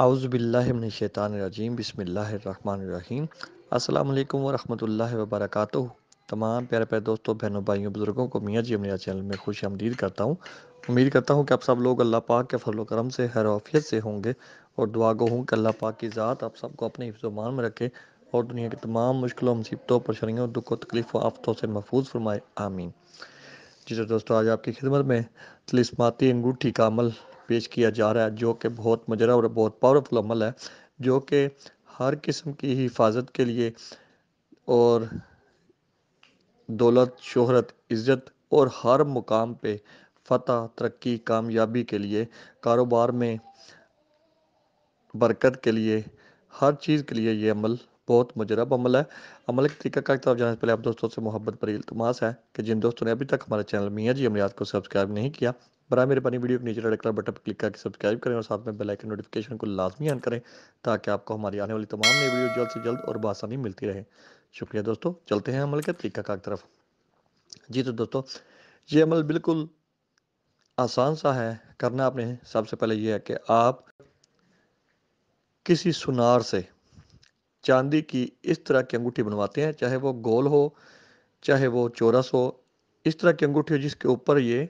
आउज़बिल्लिनशैतानरजीम बसमीम अल्लाम वरहमल वबरक तमाम प्यारे प्यारे दोस्तों बहनों भाइयों बुज़ुर्गों को मियाँ जी मेरा चैनल में खुश आमदीद करता हूँ उम्मीद करता हूँ कि आप सब लोग अल्लाह पाक के फल करम से हरफियत से होंगे और दुआ गो हूँ कि अल्लाह पाक की ज़ात आप सबको अपने हिफ्जमान में रखे और दुनिया की तमाम मुश्किलों मुसीबतों परेशानियों दुख व तकलीफ़ आफतों से महफूज फरमाए आमीन जी तो दोस्तों आज आपकी खिदमत में तलिसमाती अंगूठी का अमल पेश किया जा रहा है जो कि बहुत मजरा और बहुत पावरफुल अमल है जो कि हर किस्म की हिफाजत के लिए और दौलत शोहरत इज़्ज़त और हर मुकाम पे फतह तरक्की कामयाबी के लिए कारोबार में बरकत के लिए हर चीज़ के लिए ये अमल बहुत मजरब अमल है अमल के तरीका का तरफ जाने से पहले आप दोस्तों से मोहब्बत पर इल्तमास है कि जिन दोस्तों ने अभी तक हमारे चैनल मियाँ जी अमरियात को सब्सक्राइब नहीं किया बरह मेहरबानी वीडियो को नीचे रेड कलर बटन पर क्लिक करके सब्सक्राइब करें और साथ में बेल आइकन नोटिफिकेशन को लाजमी ऑन करें ताकि आपको हमारी आने वाली तमाम नई वीडियो जल्द से जल्द और बसानी मिलती रहे शुक्रिया दोस्तों चलते हैं अमल के तरीका का तरफ जी तो दोस्तों ये अमल बिल्कुल आसान सा है करना आपने सबसे पहले यह है कि आप किसी सुनार से चांदी की इस तरह की अंगूठी बनवाते हैं चाहे वो गोल हो चाहे वो चौरस हो इस तरह की अंगूठी हो जिसके ऊपर ये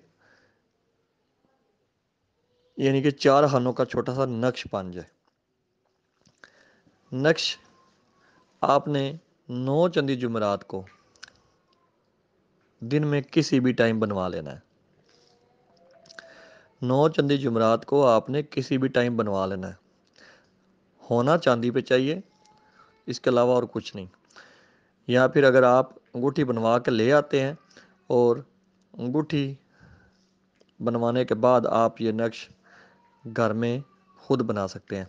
यानी कि चार हानों का छोटा सा नक्श बन जाए नक्श आपने नौ चंदी जुमरात को दिन में किसी भी टाइम बनवा लेना है नौ चंदी जुमरात को आपने किसी भी टाइम बनवा लेना है होना चांदी पे चाहिए इसके अलावा और कुछ नहीं या फिर अगर आप अंगूठी बनवा के ले आते हैं और अंगूठी बनवाने के बाद आप ये नक्श घर में खुद बना सकते हैं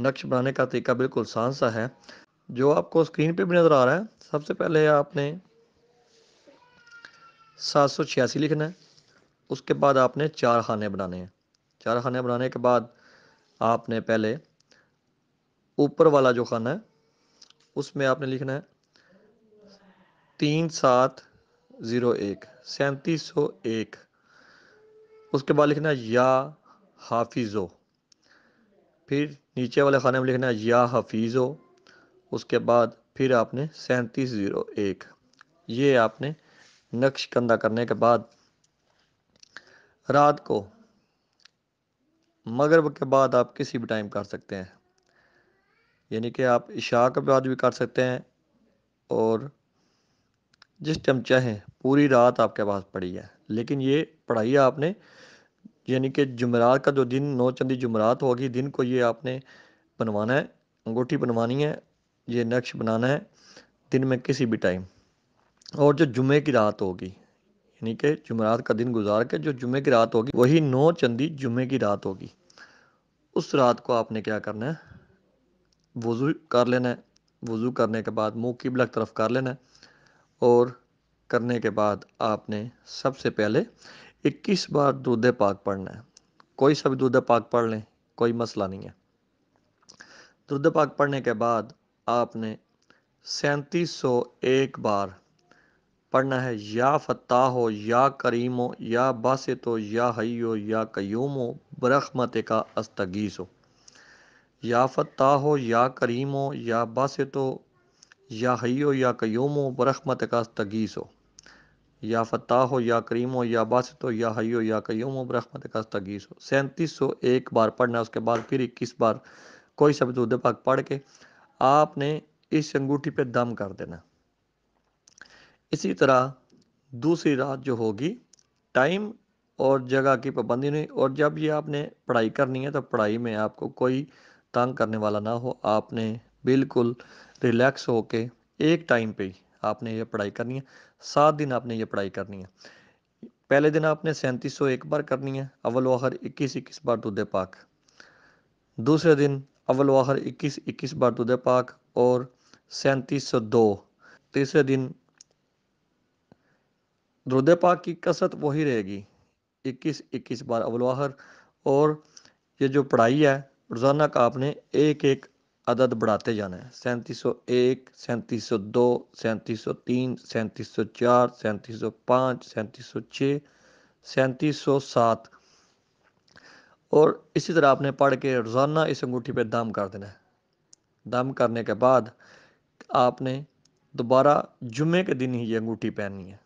नक्श बनाने का तरीका बिल्कुल आसान सा है जो आपको स्क्रीन पे भी नज़र आ रहा है सबसे पहले आपने सात सौ छियासी लिखना है उसके बाद आपने चार खाने बनाने हैं चार खाने बनाने के बाद आपने पहले ऊपर वाला जो खाना है उसमें आपने लिखना है तीन सात ज़ीरो एक सैंतीस सौ एक उसके बाद लिखना है या हाफिज़ो फिर नीचे वाले खाने में लिखना है या हाफिजो उसके बाद फिर आपने सैंतीस ज़ीरो एक ये आपने नक्श कंदा करने के बाद रात को मगरब के बाद आप किसी भी टाइम कर सकते हैं यानी कि आप इशा के बाद भी कर सकते हैं और जिस टाइम चाहें पूरी रात आपके पास पड़ी है लेकिन ये पढ़ाई आपने यानी कि जुमरात का जो दिन नौ चंदी जुमरात तो होगी दिन को ये आपने बनवाना है अंगूठी बनवानी है ये नक्श बनाना है दिन में किसी भी टाइम और जो जुमे की रात होगी यानी कि जुमरात का दिन गुजार के जो जुमे की रात होगी वही नौ चंदी जुमे की रात होगी उस रात को आपने क्या करना है वज़ू कर लेना है वज़ू करने के बाद मुँह की की तरफ कर लेना है और करने के बाद आपने सबसे पहले इक्कीस बार दूध पाक पढ़ना है कोई सब दूध पाक पढ़ लें कोई मसला नहीं है दूध पाक पढ़ने के बाद आपने सैंतीस सौ एक बार पढ़ना है या फता हो या करीम हो या बासित हो या हई हो या कयूम हो बरहमत का अस्तगीस हो या फता हो या करीम हो या बासित हो या हई हो या कयूम हो बरहमत का अस्तगीस हो या फताह हो या करीम हो या बासत हो या हई हो या कयूम हो बरहमत का तगीस हो सैंतीस सौ एक बार पढ़ना उसके बाद फिर इक्कीस बार कोई शब्द उदय पाक पढ़ के आपने इस अंगूठी पे दम कर देना इसी तरह दूसरी रात जो होगी टाइम और जगह की पाबंदी नहीं और जब ये आपने पढ़ाई करनी है तो पढ़ाई में आपको कोई तंग करने वाला ना हो आपने बिल्कुल रिलैक्स होके एक टाइम पे ही आपने ये पढ़ाई करनी है सात दिन आपने ये पढ़ाई करनी है पहले दिन आपने सैंतीस सौ एक बार करनी है अव्वल वाहर इक्कीस इक्कीस बार दूध पाक दूसरे दिन अव्वल आखिर इक्कीस इक्कीस बार दूध पाक और सैंतीस सौ दो तीसरे दिन रुदय पाक की कसरत वही रहेगी इक्कीस इक्कीस बार अवलवाहर और ये जो पढ़ाई है रोज़ाना का आपने एक एक अदद बढ़ाते जाना है सैंतीस सौ एक सैंतीस सौ दो सैंतीस सौ तीन सैंतीस सौ चार सैंतीस सौ पाँच सैंतीस सौ छः सैंतीस सौ सात और इसी तरह आपने पढ़ के रोज़ाना इस अंगूठी पे दम कर देना है दम करने के बाद आपने दोबारा जुमे के दिन ही ये अंगूठी पहननी है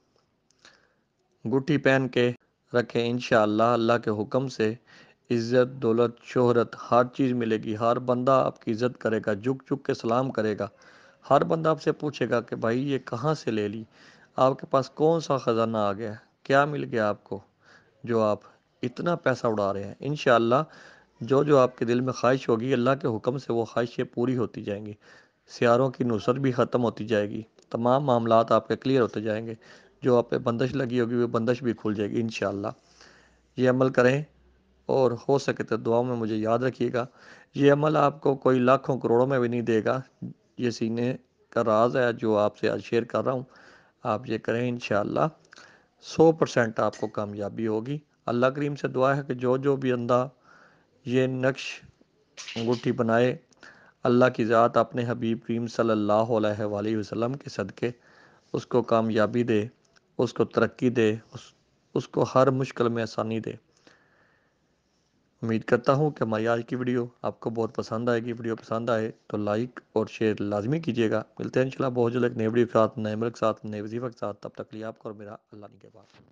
अंगूठी पहन के रखें इन अल्लाह के हुक्म से इज़्ज़त दौलत शोहरत हर चीज़ मिलेगी हर बंदा आपकी इज़्ज़त करेगा झुक झुक के सलाम करेगा हर बंदा आपसे पूछेगा कि भाई ये कहाँ से ले ली आपके पास कौन सा ख़जाना आ गया क्या मिल गया आपको जो आप इतना पैसा उड़ा रहे हैं इन जो जो आपके दिल में ख्वाहिश होगी अल्लाह के हुक्म से वो ख्वाहिशें पूरी होती जाएंगी सियारों की नुसरत भी ख़त्म होती जाएगी तमाम मामला आपके क्लियर होते जाएंगे जो आप पे बंदश लगी होगी वो बंदिश भी खुल जाएगी इन ये अमल करें और हो सके तो दुआओं में मुझे याद रखिएगा ये अमल आपको कोई लाखों करोड़ों में भी नहीं देगा ये सीने का राज है जो आपसे आज शेयर कर रहा हूँ आप ये करें इन सौ परसेंट आपको कामयाबी होगी अल्लाह करीम से दुआ है कि जो जो भी अंदा ये नक्श अंगूठी बनाए अल्लाह की ज़ात अपने हबीब करीम सल्ला वसलम के सदक़े उसको कामयाबी दे उसको तरक्की दे उस, उसको हर मुश्किल में आसानी दे उम्मीद करता हूँ कि हमारी आज की वीडियो आपको बहुत पसंद आएगी वीडियो पसंद आए तो लाइक और शेयर लाजमी कीजिएगा मिलते हैं इंशाल्लाह बहुत जल्द एक नए वीडियो के साथ नए मुल्क के साथ नए वजीफा के साथ तब तक लिए आपको और मेरा अल्लाह के पास